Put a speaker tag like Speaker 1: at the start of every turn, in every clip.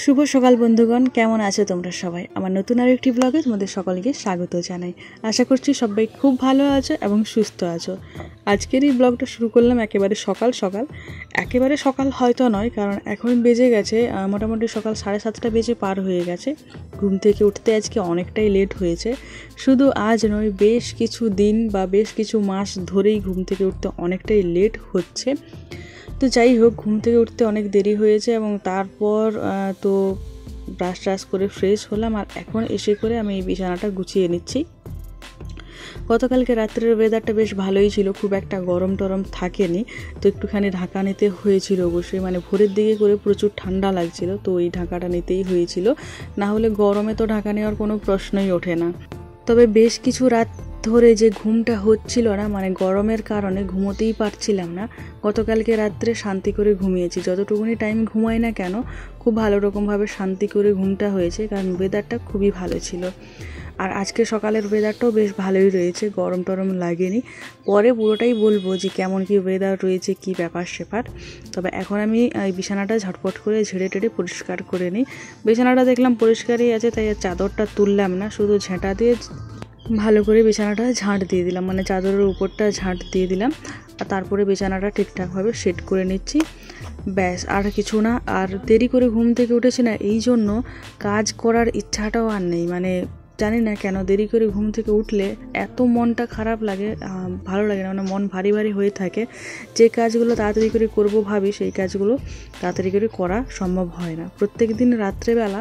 Speaker 1: শুভ সকাল বন্ধুগণ কেমন আছো তোমরা সবাই আমার নতুন আর একটি ব্লগে তোমাদের সকলকে স্বাগত জানাই আশা করছি সবাই খুব ভালো আছো এবং সুস্থ আছো আজকের এই ব্লগটা শুরু করলাম একেবারে সকাল সকাল একেবারে সকাল হয়তো নয় কারণ এখন বেজে গেছে মোটামুটি সকাল সাড়ে সাতটা বেজে পার হয়ে গেছে ঘুম থেকে উঠতে আজকে অনেকটাই লেট হয়েছে শুধু আজ নয় বেশ কিছু দিন বা বেশ কিছু মাস ধরেই ঘুম থেকে উঠতে অনেকটাই লেট হচ্ছে তো যাই হোক ঘুম থেকে উঠতে অনেক দেরি হয়েছে এবং তারপর তো ব্রাশ ট্রাশ করে ফ্রেশ হলাম আর এখন এসে করে আমি এই বিছানাটা গুছিয়ে নিচ্ছি গতকালকে রাত্রের ওয়েদারটা বেশ ভালোই ছিল খুব একটা গরম টরম থাকেনি তো একটুখানি ঢাকা নিতে হয়েছিল অবশ্যই মানে ভোরের দিকে করে প্রচুর ঠান্ডা লাগছিল তো এই ঢাকাটা নিতেই হয়েছিল না হলে গরমে তো ঢাকা নেওয়ার কোনো প্রশ্নই ওঠে না তবে বেশ কিছু রাত ধরে যে ঘুমটা হচ্ছিল না মানে গরমের কারণে ঘুমোতেই পারছিলাম না গতকালকে রাত্রে শান্তি করে ঘুমিয়েছি যতটুকুনি টাইম ঘুমাই না কেন খুব ভালো রকমভাবে শান্তি করে ঘুমটা হয়েছে কারণ ওয়েদারটা খুবই ভালো ছিল আর আজকে সকালের ওয়েদারটাও বেশ ভালোই রয়েছে গরম টরম লাগেনি পরে পুরোটাই বলবো যে কেমন কি ওয়েদার রয়েছে কি ব্যাপার সেপার তবে এখন আমি বিছানাটা ঝটপট করে ঝেড়ে টেড়ে পরিষ্কার করে নিই বিছানাটা দেখলাম পরিষ্কারই আছে তাই চাদরটা তুললাম না শুধু ঝেঁটা দিয়ে ভালো করে বিছানাটা ঝাঁট দিয়ে দিলাম মানে চাদরের উপরটা ঝাঁট দিয়ে দিলাম আর তারপরে বিছানাটা ঠিকঠাকভাবে সেট করে নিচ্ছি ব্যাস আর কিছু না আর দেরি করে ঘুম থেকে উঠেছি না এই জন্য কাজ করার ইচ্ছাটাও আর নেই মানে জানি না কেন দেরি করে ঘুম থেকে উঠলে এত মনটা খারাপ লাগে ভালো লাগে না মানে মন ভারী ভারী হয়ে থাকে যে কাজগুলো তাড়াতাড়ি করে করব ভাবি সেই কাজগুলো তাড়াতাড়ি করে করা সম্ভব হয় না প্রত্যেক দিন রাত্রেবেলা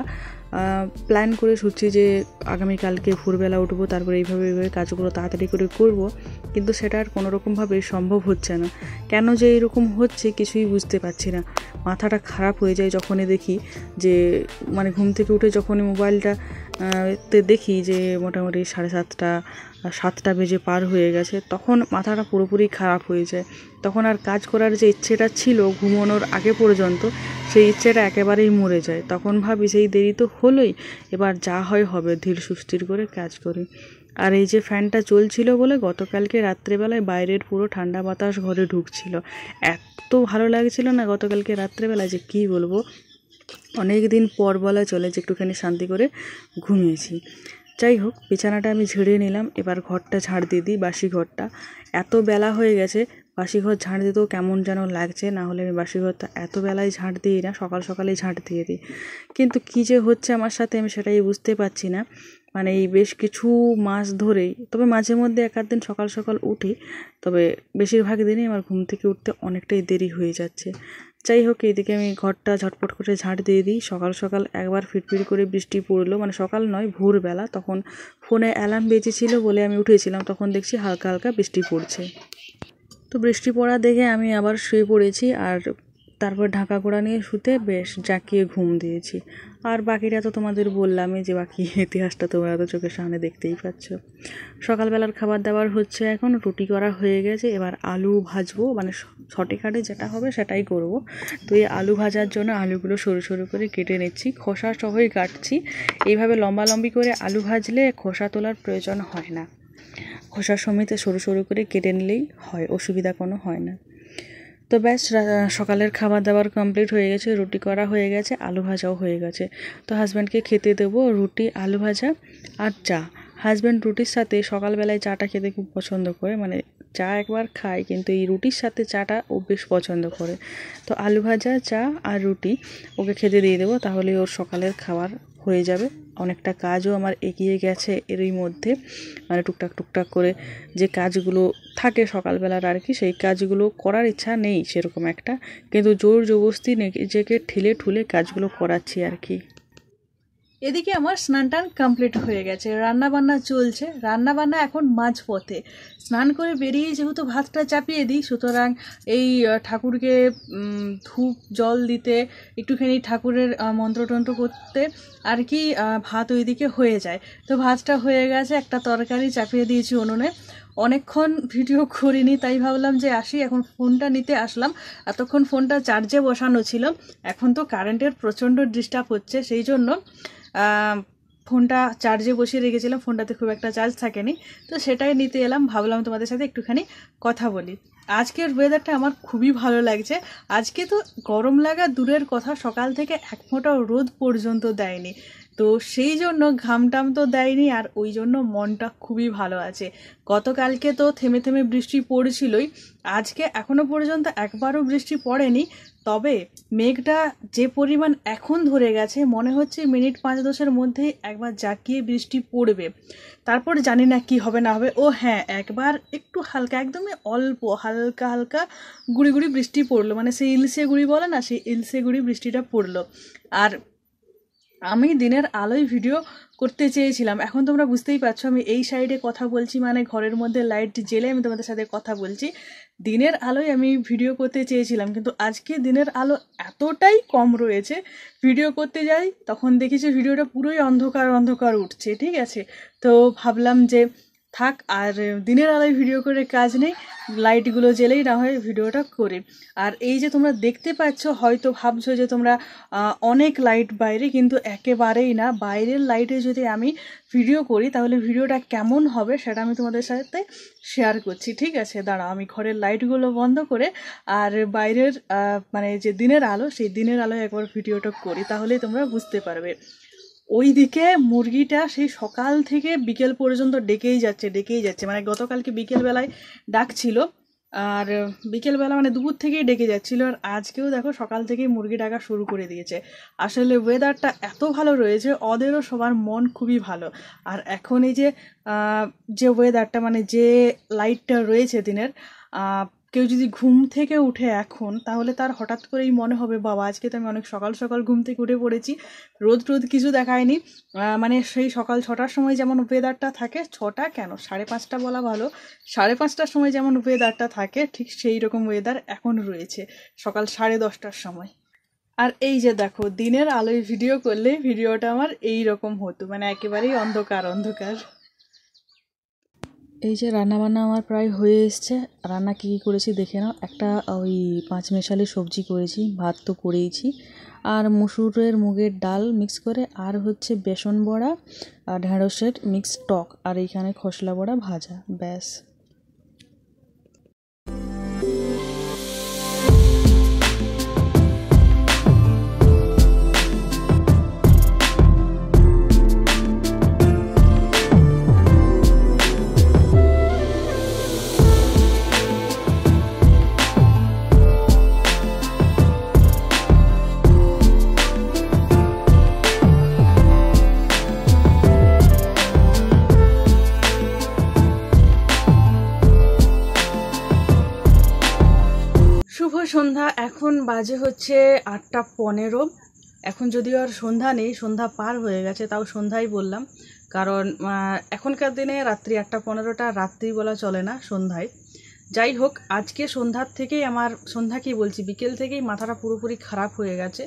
Speaker 1: প্ল্যান করে শুচ্ছি যে আগামীকালকে ভোরবেলা উঠবো তারপরে এইভাবে এইভাবে কাজগুলো তাড়াতাড়ি করে করব কিন্তু সেটা আর কোনোরকমভাবে সম্ভব হচ্ছে না কেন যে এরকম হচ্ছে কিছুই বুঝতে পারছি না মাথাটা খারাপ হয়ে যায় যখনই দেখি যে মানে ঘুম থেকে উঠে যখনই মোবাইলটা তে দেখি যে মোটামুটি সাড়ে সাতটা সাতটা বেজে পার হয়ে গেছে তখন মাথাটা পুরোপুরি খারাপ হয়ে যায় তখন আর কাজ করার যে ইচ্ছেটা ছিল ঘুমানোর আগে পর্যন্ত সেই ইচ্ছেটা একেবারেই মরে যায় তখন ভাবি সেই দেরি তো হলোই এবার যা হয় হবে ধীর সুস্থির করে কাজ করি আর এই যে ফ্যানটা চলছিল বলে গতকালকে রাত্রেবেলায় বাইরের পুরো ঠান্ডা বাতাস ঘরে ঢুকছিল এত ভালো লাগছিল না গতকালকে রাত্রেবেলায় যে কী বলবো অনেক দিন পর বলা চলে যে একটুখানি শান্তি করে ঘুমিয়েছি যাই হোক বিছানাটা আমি ঝেড়ে নিলাম এবার ঘরটা ঝাড় দিয়ে দিই বাসি ঘরটা এত বেলা হয়ে গেছে বাসি ঘর ঝাঁট দিতেও কেমন যেন লাগছে না হলে আমি বাসি ঘরটা এত বেলায় ঝাঁট দিই না সকাল সকালেই ঝাঁট দিয়ে দিই কিন্তু কী যে হচ্ছে আমার সাথে আমি সেটাই বুঝতে পারছি না মানে এই বেশ কিছু মাস ধরেই তবে মাঝে মধ্যে এক দিন সকাল সকাল উঠি তবে বেশিরভাগ দিনই আমার ঘুম থেকে উঠতে অনেকটাই দেরি হয়ে যাচ্ছে যাই হোক এদিকে আমি ঘরটা ঝটপট করে ঝাঁট দিয়ে দিই সকাল সকাল একবার ফিটফিট করে বৃষ্টি পড়লো মানে সকাল নয় ভোরবেলা তখন ফোনে অ্যালার্ম বেজেছিল বলে আমি উঠেছিলাম তখন দেখছি হালকা হালকা বৃষ্টি পড়ছে তো বৃষ্টি পড়া দেখে আমি আবার শুয়ে পড়েছি আর তারপর ঢাকা ঘোড়া নিয়ে শুতে বেশ জাঁকিয়ে ঘুম দিয়েছি আর বাকিটা তো তোমাদের বললামই যে বাকি ইতিহাসটা তোমরা তো চোখের সামনে দেখতেই পাচ্ছ সকালবেলার খাবার দাবার হচ্ছে এখন রুটি করা হয়ে গেছে এবার আলু ভাজবো মানে শর্টেকাটে যেটা হবে সেটাই করব তো এই আলু ভাজার জন্য আলুগুলো সরু সরু করে কেটে নিচ্ছি খোসা সহই কাটছি এইভাবে লম্বা লম্বি করে আলু ভাজলে খোসা তোলার প্রয়োজন হয় না খোসা সমেত সরু সরু করে কেটে নিলেই হয় অসুবিধা কোনো হয় না তো ব্যাস সকালের খাবার দাবার কমপ্লিট হয়ে গেছে রুটি করা হয়ে গেছে আলু ভাজাও হয়ে গেছে তো হাজব্যান্ডকে খেতে দেবো রুটি আলু ভাজা আর চা হাজব্যান্ড রুটির সাথে সকালবেলায় চাটা খেতে খুব পছন্দ করে মানে চা একবার খায় কিন্তু এই রুটির সাথে চাটা ও বেশ পছন্দ করে তো আলু ভাজা চা আর রুটি ওকে খেতে দিয়ে দেবো তাহলে ওর সকালের খাবার হয়ে যাবে অনেকটা কাজও আমার এগিয়ে গেছে এরই মধ্যে মানে টুকটাক টুকটাক করে যে কাজগুলো থাকে সকালবেলার আর কি সেই কাজগুলো করার ইচ্ছা নেই সেরকম একটা কিন্তু জোর জবস্তি নিজেকে ঠেলে ঠুলে কাজগুলো করাচ্ছি আর কি এদিকে আমার স্নান টান কমপ্লিট হয়ে গেছে রান্নাবান্না চলছে রান্নাবান্না এখন মাঝপথে স্নান করে বেরিয়ে যেহেতু ভাতটা চাপিয়ে দিই সুতরাং এই ঠাকুরকে ধূপ জল দিতে একটুখানি ঠাকুরের মন্ত্রটন্ত্র করতে আর কি ভাত ওইদিকে হয়ে যায় তো ভাতটা হয়ে গেছে একটা তরকারি চাপিয়ে দিয়েছি উনুনে অনেকক্ষণ ভিডিও করিনি তাই ভাবলাম যে আসি এখন ফোনটা নিতে আসলাম এতক্ষণ ফোনটা চার্জে বসানো ছিল এখন তো কারেন্টের প্রচণ্ড ডিস্টার্ব হচ্ছে সেই জন্য ফোনটা চার্জে বসিয়ে রেখেছিলাম ফোনটাতে খুব একটা চার্জ থাকেনি তো সেটাই নিতে এলাম ভাবলাম তোমাদের সাথে একটুখানি কথা বলি আজকের ওয়েদারটা আমার খুবই ভালো লাগছে আজকে তো গরম লাগা দূরের কথা সকাল থেকে এক ফোঁটাও রোদ পর্যন্ত দেয়নি তো সেই জন্য ঘামটাম তো দেয়নি আর ওই জন্য মনটা খুবই ভালো আছে গতকালকে তো থেমে থেমে বৃষ্টি পড়েছিলই আজকে এখনও পর্যন্ত একবারও বৃষ্টি পড়েনি তবে মেঘটা যে পরিমাণ এখন ধরে গেছে মনে হচ্ছে মিনিট পাঁচ দশের মধ্যেই একবার জাকিয়ে বৃষ্টি পড়বে তারপর জানি না কি হবে না হবে ও হ্যাঁ একবার একটু হালকা একদমই অল্প হালকা হালকা গুড়ি গুড়ি বৃষ্টি পড়লো মানে সেই ইলসে গুড়ি বলে না সেই ইলসে গুড়ি বৃষ্টিটা পড়লো আর আমি দিনের আলোয় ভিডিও করতে চেয়েছিলাম এখন তোমরা বুঝতেই পারছো আমি এই সাইডে কথা বলছি মানে ঘরের মধ্যে লাইট জেলে আমি তোমাদের সাথে কথা বলছি দিনের আলোয় আমি ভিডিও করতে চেয়েছিলাম কিন্তু আজকে দিনের আলো এতটাই কম রয়েছে ভিডিও করতে যাই তখন দেখি যে ভিডিওটা পুরোই অন্ধকার অন্ধকার উঠছে ঠিক আছে তো ভাবলাম যে থাক আর দিনের আলোয় ভিডিও করে কাজ নেই লাইটগুলো জেলেই না হয় ভিডিওটা করে আর এই যে তোমরা দেখতে পাচ্ছ হয়তো ভাবছো যে তোমরা অনেক লাইট বাইরে কিন্তু একেবারেই না বাইরের লাইটে যদি আমি ভিডিও করি তাহলে ভিডিওটা কেমন হবে সেটা আমি তোমাদের সাথে শেয়ার করছি ঠিক আছে দাঁড়া আমি ঘরের লাইটগুলো বন্ধ করে আর বাইরের মানে যে দিনের আলো সেই দিনের আলোয় একবার ভিডিওটা করি তাহলে তোমরা বুঝতে পারবে ওইদিকে মুরগিটা সেই সকাল থেকে বিকেল পর্যন্ত ডেকেই যাচ্ছে ডেকেই যাচ্ছে মানে গতকালকে বিকেলবেলায় ডাকছিল আর বিকেলবেলা মানে দুপুর থেকেই ডেকে যাচ্ছিল আর আজকেও দেখো সকাল থেকেই মুরগি ডাকা শুরু করে দিয়েছে আসলে ওয়েদারটা এত ভালো রয়েছে ওদেরও সবার মন খুবই ভালো আর এখন এই যে যে ওয়েদারটা মানে যে লাইটটা রয়েছে দিনের কেউ যদি ঘুম থেকে উঠে এখন তাহলে তার হঠাৎ করেই মনে হবে বাবা আজকে তো আমি অনেক সকাল সকাল ঘুম থেকে উঠে পড়েছি রোদ টোদ কিছু দেখায়নি মানে সেই সকাল ছটার সময় যেমন ওয়েদারটা থাকে ছটা কেন সাড়ে পাঁচটা বলা ভালো সাড়ে পাঁচটার সময় যেমন ওয়েদারটা থাকে ঠিক সেই রকম ওয়েদার এখন রয়েছে সকাল সাড়ে দশটার সময় আর এই যে দেখো দিনের আলোয় ভিডিও করলে ভিডিওটা আমার এই রকম হতো মানে একেবারেই অন্ধকার অন্ধকার এই যে রান্নাবান্না আমার প্রায় হয়ে এসছে রান্না কী কী করেছি দেখে নাও একটা ওই পাঁচ মেশালি সবজি করেছি ভাত তো করেইছি আর মুসুরের মুগের ডাল মিক্স করে আর হচ্ছে বেসন বড়া আর ঢ্যাঁড়সের মিক্সড টক আর এইখানে খসলা বড়া ভাজা ব্যাস বাজে হচ্ছে আটটা পনেরো এখন যদিও আর সন্ধ্যা নেই সন্ধ্যা পার হয়ে গেছে তাও সন্ধ্যাই বললাম কারণ এখনকার দিনে রাত্রি আটটা পনেরোটা রাত্রি বলা চলে না সন্ধ্যায় যাই হোক আজকে সন্ধ্যার থেকেই আমার সন্ধ্যা কি বলছি বিকেল থেকেই মাথাটা পুরোপুরি খারাপ হয়ে গেছে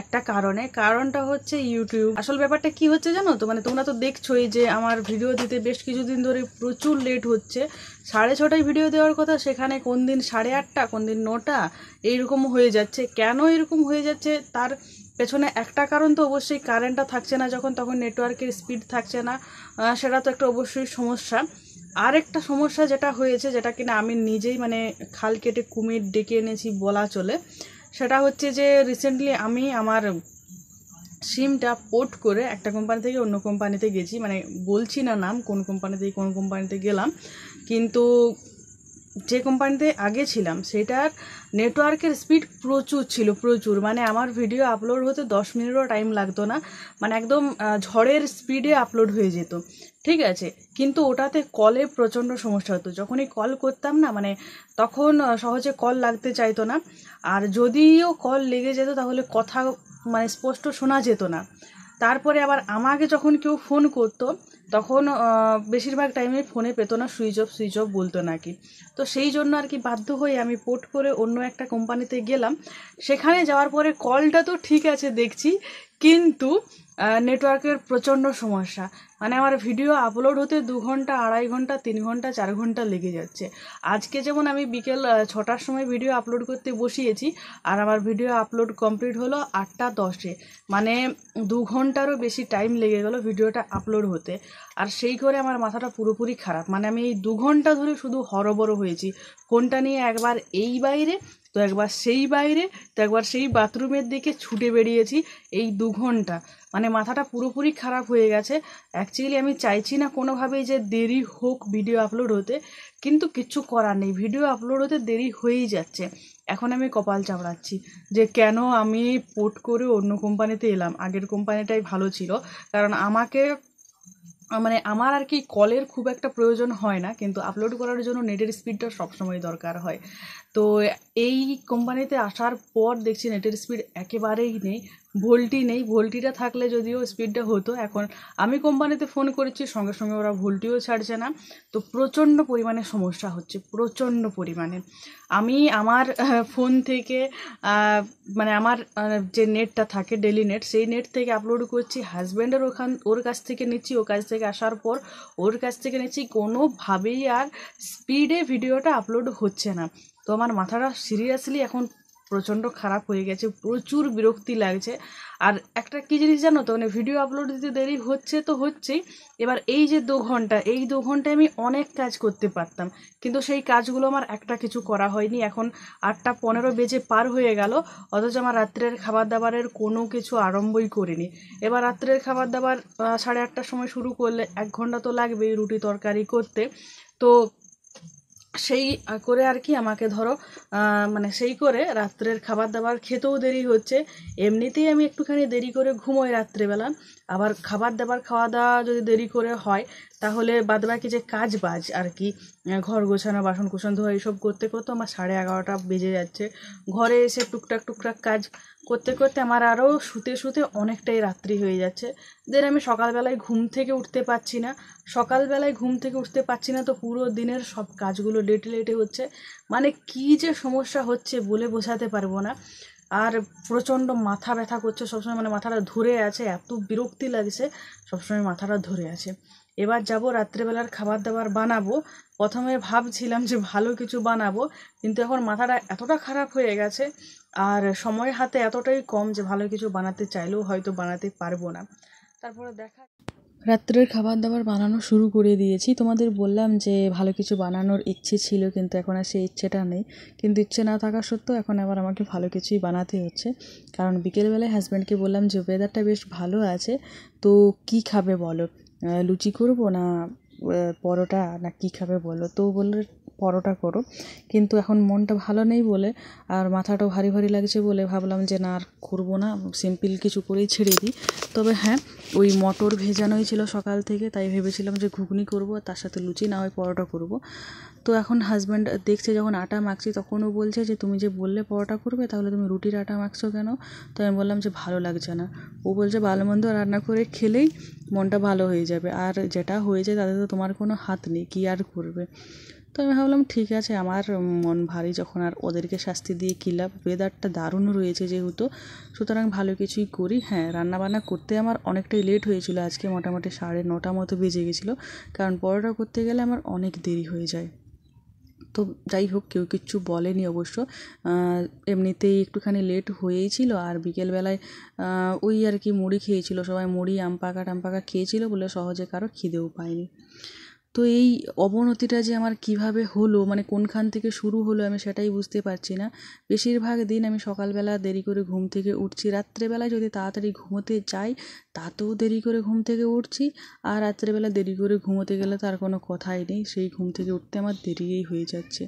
Speaker 1: একটা কারণে কারণটা হচ্ছে ইউটিউব আসল ব্যাপারটা কি হচ্ছে জানো তো মানে তোমরা তো দেখছোই যে আমার ভিডিও দিতে বেশ কিছুদিন ধরে প্রচুর লেট হচ্ছে সাড়ে ছটায় ভিডিও দেওয়ার কথা সেখানে কোন দিন সাড়ে আটটা কোন দিন নটা এইরকম হয়ে যাচ্ছে কেন এরকম হয়ে যাচ্ছে তার পেছনে একটা কারণ তো অবশ্যই কারেন্টটা থাকছে না যখন তখন নেটওয়ার্কের স্পিড থাকছে না সেটা তো একটা অবশ্যই সমস্যা আরেকটা সমস্যা যেটা হয়েছে যেটা কিনা আমি নিজেই মানে খাল কেটে কুমির ডেকে এনেছি বলা চলে সেটা হচ্ছে যে রিসেন্টলি আমি আমার সিমটা পোর্ট করে একটা কোম্পানি থেকে অন্য কোম্পানিতে গেছি মানে বলছি না নাম কোন কোম্পানি থেকে কোন কোম্পানিতে গেলাম কিন্তু যে কোম্পানিতে আগে ছিলাম সেটার নেটওয়ার্কের স্পিড প্রচুর ছিল প্রচুর মানে আমার ভিডিও আপলোড হতে দশ মিনিটও টাইম লাগতো না মানে একদম ঝড়ের স্পিডে আপলোড হয়ে যেত ঠিক আছে কিন্তু ওটাতে কলে প্রচণ্ড সমস্যা হতো যখনই কল করতাম না মানে তখন সহজে কল লাগতে চাইতো না আর যদিও কল লেগে যেত তাহলে কথা মানে স্পষ্ট শোনা যেত না তারপরে আবার আমাকে যখন কেউ ফোন করতো তখন বেশিরভাগ টাইমে ফোনে পেতো না সুইচ অফ সুইচ অফ বলতো নাকি তো সেই জন্য আর কি বাধ্য হয়ে আমি পোর্ট করে অন্য একটা কোম্পানিতে গেলাম সেখানে যাওয়ার পরে কলটা তো ঠিক আছে দেখছি কিন্তু নেটওয়ার্কের প্রচণ্ড সমস্যা মানে আমার ভিডিও আপলোড হতে দু ঘন্টা আড়াই ঘন্টা তিন ঘন্টা চার ঘন্টা লেগে যাচ্ছে আজকে যেমন আমি বিকেল ছটার সময় ভিডিও আপলোড করতে বসিয়েছি আর আমার ভিডিও আপলোড কমপ্লিট হলো আটটা দশে মানে দু ঘন্টারও বেশি টাইম লেগে গেল ভিডিওটা আপলোড হতে আর সেই করে আমার মাথাটা পুরোপুরি খারাপ মানে আমি এই দু ঘন্টা ধরে শুধু হরবর হয়েছি কোনটা নিয়ে একবার এই বাইরে তো একবার সেই বাইরে তো একবার সেই বাথরুমের দিকে ছুটে বেরিয়েছি এই দু ঘন্টা মানে মাথাটা পুরোপুরি খারাপ হয়ে গেছে অ্যাকচুয়ালি আমি চাইছি না কোনোভাবেই যে দেরি হোক ভিডিও আপলোড হতে কিন্তু কিছু করার নেই ভিডিও আপলোড হতে দেরি হয়েই যাচ্ছে এখন আমি কপাল চামড়াচ্ছি যে কেন আমি পোর্ট করে অন্য কোম্পানিতে এলাম আগের কোম্পানিটাই ভালো ছিল কারণ আমাকে মানে আমার আর কি কলের খুব একটা প্রয়োজন হয় না কিন্তু আপলোড করার জন্য নেটের স্পিডটা সবসময় দরকার হয় তো এই কোম্পানিতে আসার পর দেখছি নেটের স্পিড একেবারেই নেই ভোল্টি নেই ভোল্টিটা থাকলে যদিও স্পিডটা হতো এখন আমি কোম্পানিতে ফোন করেছি সঙ্গে সঙ্গে ওরা ভোল্টিও ছাড়ছে না তো প্রচণ্ড পরিমাণে সমস্যা হচ্ছে প্রচণ্ড পরিমাণে আমি আমার ফোন থেকে মানে আমার যে নেটটা থাকে ডেলি নেট সেই নেট থেকে আপলোড করছি হাজব্যান্ডের ওখান ওর কাছ থেকে নিচ্ছি ও কাছ থেকে আসার পর ওর কাছ থেকে নিচ্ছি কোনোভাবেই আর স্পিডে ভিডিওটা আপলোড হচ্ছে না তো আমার মাথাটা সিরিয়াসলি এখন প্রচণ্ড খারাপ হয়ে গেছে প্রচুর বিরক্তি লাগছে আর একটা কী জিনিস জানো তো মানে ভিডিও আপলোড দিতে দেরি হচ্ছে তো হচ্ছেই এবার এই যে দু ঘন্টা এই দু ঘন্টায় আমি অনেক কাজ করতে পারতাম কিন্তু সেই কাজগুলো আমার একটা কিছু করা হয়নি এখন আটটা পনেরো বেজে পার হয়ে গেল অথচ আমার রাত্রের খাবার দাবারের কোনো কিছু আরম্ভই করিনি এবার রাত্রের খাবার দাবার সাড়ে আটটার সময় শুরু করলে এক ঘন্টা তো লাগবেই রুটি তরকারি করতে তো সেই করে আর কি আমাকে ধরো মানে সেই করে রাত্রের খাবার দাবার খেতেও দেরি হচ্ছে এমনিতেই আমি একটুখানি দেরি করে ঘুমোই রাত্রেবেলা আবার খাবার দাবার খাওয়া দাওয়া যদি দেরি করে হয় তাহলে বাদবাকি যে কাজ বাজ আর কি ঘর গোছানো বাসন কুসন ধোয়া এইসব করতে করতে আমার সাড়ে এগারোটা বেজে যাচ্ছে ঘরে এসে টুকটাক টুকটাক কাজ করতে করতে আমার আরও শুতে শুতে অনেকটাই রাত্রি হয়ে যাচ্ছে দেন আমি সকালবেলায় ঘুম থেকে উঠতে পারছি না সকালবেলায় ঘুম থেকে উঠতে পারছি না তো পুরো দিনের সব কাজগুলো লেটে লেটে হচ্ছে মানে কি যে সমস্যা হচ্ছে বলে বোঝাতে পারবো না আর প্রচণ্ড মাথা ব্যথা করছে সবসময় মানে মাথাটা ধরে আছে এত বিরক্তি লাগছে সবসময় মাথাটা ধরে আছে এবার যাব রাত্রেবেলার খাবার দাবার বানাবো প্রথমে ভাবছিলাম যে ভালো কিছু বানাবো কিন্তু এখন মাথাটা এতটা খারাপ হয়ে গেছে আর সময় হাতে এতটাই কম যে ভালো কিছু বানাতে চাইলেও হয়তো বানাতে পারবো না তারপরে দেখা রাত্রের খাবার দাবার বানানো শুরু করে দিয়েছি তোমাদের বললাম যে ভালো কিছু বানানোর ইচ্ছে ছিল কিন্তু এখন আর সেই ইচ্ছেটা নেই কিন্তু ইচ্ছে না থাকা সত্ত্বেও এখন আবার আমাকে ভালো কিছুই বানাতে হচ্ছে কারণ বিকেলবেলায় হাজব্যান্ডকে বললাম যে ওয়েদারটা বেশ ভালো আছে তো কি খাবে বলো লুচি করবো না পরোটা না কী খাবে বলো তো বললো পরোটা করো কিন্তু এখন মনটা ভালো নেই বলে আর মাথাটাও ভারী ভারী লাগছে বলে ভাবলাম যে না আর করবো না সিম্পল কিছু করেই ছেড়ে দিই তবে হ্যাঁ ওই মটর ভেজানোই ছিল সকাল থেকে তাই ভেবেছিলাম যে ঘুগনি করব আর তার সাথে লুচি না হয় পরোটা করব তো এখন হাজব্যান্ড দেখছে যখন আটা মাখছি তখনও বলছে যে তুমি যে বললে পরোটা করবে তাহলে তুমি রুটির আটা মাখছো কেন তো আমি বললাম যে ভালো লাগছে না ও বলছে ভালো মন্দ রান্না করে খেলেই মনটা ভালো হয়ে যাবে আর যেটা হয়ে যায় তাতে তো তোমার কোনো হাত নেই কী আর করবে তো আমি ভাবলাম ঠিক আছে আমার মন ভারী যখন আর ওদেরকে শাস্তি দিয়ে কিলাম লাভ ওয়েদারটা দারুণ রয়েছে যেহেতু সুতরাং ভালো কিছুই করি হ্যাঁ রান্নাবান্না করতে আমার অনেকটাই লেট হয়েছিল আজকে মোটামুটি সাড়ে নটা মতো বেজে গেছিলো কারণ পরোটা করতে গেলে আমার অনেক দেরি হয়ে যায় তো যাই হোক কেউ কিচ্ছু বলেনি অবশ্য এমনিতেই একটুখানি লেট হয়েই ছিল আর বিকেলবেলায় ওই আর কি মুড়ি খেয়েছিল সবাই মুড়ি আম পাকা টাম পাকা খেয়েছিল বলে সহজে কারো খিদেও পায়নি তো এই অবনতিটা যে আমার কীভাবে হলো মানে কোনখান থেকে শুরু হলো আমি সেটাই বুঝতে পারছি না বেশিরভাগ দিন আমি সকালবেলা দেরি করে ঘুম থেকে উঠছি রাত্রেবেলায় যদি তাড়াতাড়ি ঘুমোতে যাই তাতেও দেরি করে ঘুম থেকে উঠছি আর রাত্রেবেলা দেরি করে ঘুমোতে গেলে তার কোনো কথাই নেই সেই ঘুম থেকে উঠতে আমার দেরিই হয়ে যাচ্ছে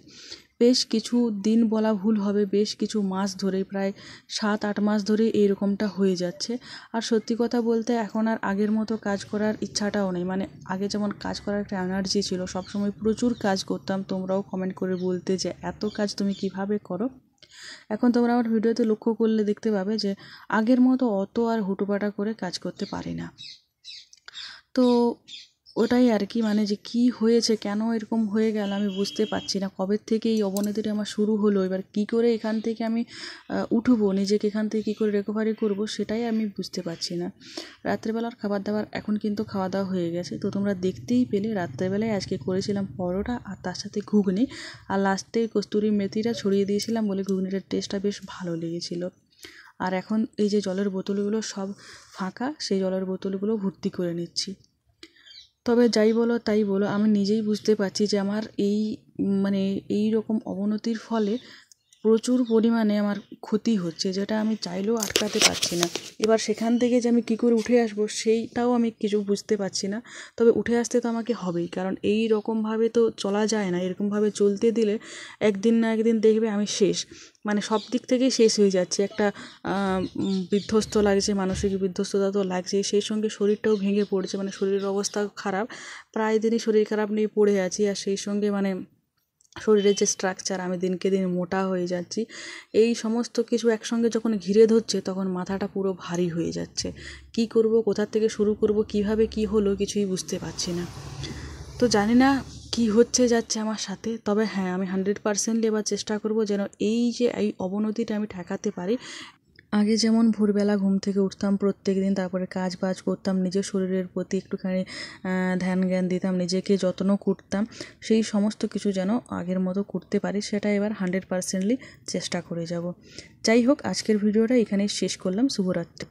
Speaker 1: বেশ কিছু দিন বলা ভুল হবে বেশ কিছু মাস ধরে প্রায় সাত আট মাস ধরে এই রকমটা হয়ে যাচ্ছে আর সত্যি কথা বলতে এখন আর আগের মতো কাজ করার ইচ্ছাটাও নেই মানে আগে যেমন কাজ করার একটা এনার্জি ছিল সবসময় প্রচুর কাজ করতাম তোমরাও কমেন্ট করে বলতে যে এত কাজ তুমি কিভাবে করো এখন তোমরা আমার ভিডিওতে লক্ষ্য করলে দেখতে পাবে যে আগের মতো অত আর হুটোপাটা করে কাজ করতে পারি না তো ওটাই আর কি মানে যে কি হয়েছে কেন এরকম হয়ে গেল আমি বুঝতে পারছি না কবে থেকে এই অবনতিটা আমার শুরু হলো এবার কি করে এখান থেকে আমি উঠবো নিজেকে এখান থেকে কী করে রেকভারি করব সেটাই আমি বুঝতে পারছি না রাত্রেবেলার খাবার দাবার এখন কিন্তু খাওয়া দাওয়া হয়ে গেছে তো তোমরা দেখতেই পেলে রাত্রেবেলায় আজকে করেছিলাম পরোটা আর তার সাথে ঘুগনি আর লাস্টে কস্তুরি মেথিটা ছড়িয়ে দিয়েছিলাম বলে ঘুগনিটার টেস্টটা বেশ ভালো লেগেছিলো আর এখন এই যে জলের বোতলগুলো সব ফাঁকা সেই জলের বোতলগুলো ভর্তি করে নিচ্ছি তবে যাই বলো তাই বলো আমি নিজেই বুঝতে পারছি যে আমার এই মানে এই রকম অবনতির ফলে প্রচুর পরিমাণে আমার ক্ষতি হচ্ছে যেটা আমি চাইলেও আটকাতে পারছি না এবার সেখান থেকে যে আমি কী করে উঠে আসবো সেইটাও আমি কিছু বুঝতে পারছি না তবে উঠে আসতে তো আমাকে হবেই কারণ এই রকমভাবে তো চলা যায় না এরকমভাবে চলতে দিলে একদিন না একদিন দেখবে আমি শেষ মানে সব দিক থেকেই শেষ হয়ে যাচ্ছে একটা বিধ্বস্ত লাগছে মানসিক বিধ্বস্ততা তো লাগছে সেই সঙ্গে শরীরটাও ভেঙে পড়ছে মানে শরীরের অবস্থা খারাপ প্রায় দিনই শরীর খারাপ নিয়ে পড়ে আছি আর সেই সঙ্গে মানে শরীরের যে স্ট্রাকচার আমি দিনকে দিন মোটা হয়ে যাচ্ছি এই সমস্ত কিছু একসঙ্গে যখন ঘিরে ধরছে তখন মাথাটা পুরো ভারী হয়ে যাচ্ছে কি করব কোথা থেকে শুরু করব কিভাবে কি হলো কিছুই বুঝতে পারছি না তো জানি না কি হচ্ছে যাচ্ছে আমার সাথে তবে হ্যাঁ আমি হান্ড্রেড পারসেন্ট এবার চেষ্টা করব যেন এই যে এই অবনতিটা আমি ঠেকাতে পারি আগে যেমন ভোরবেলা ঘুম থেকে উঠতাম প্রত্যেক দিন তারপরে কাজ বাজ করতাম নিজের শরীরের প্রতি একটুখানি ধ্যান জ্ঞান দিতাম নিজেকে যত্ন করতাম সেই সমস্ত কিছু যেন আগের মতো করতে পারি সেটা এবার হান্ড্রেড পার্সেন্টলি চেষ্টা করে যাব যাই হোক আজকের ভিডিওটা এখানেই শেষ করলাম শুভরাত্রি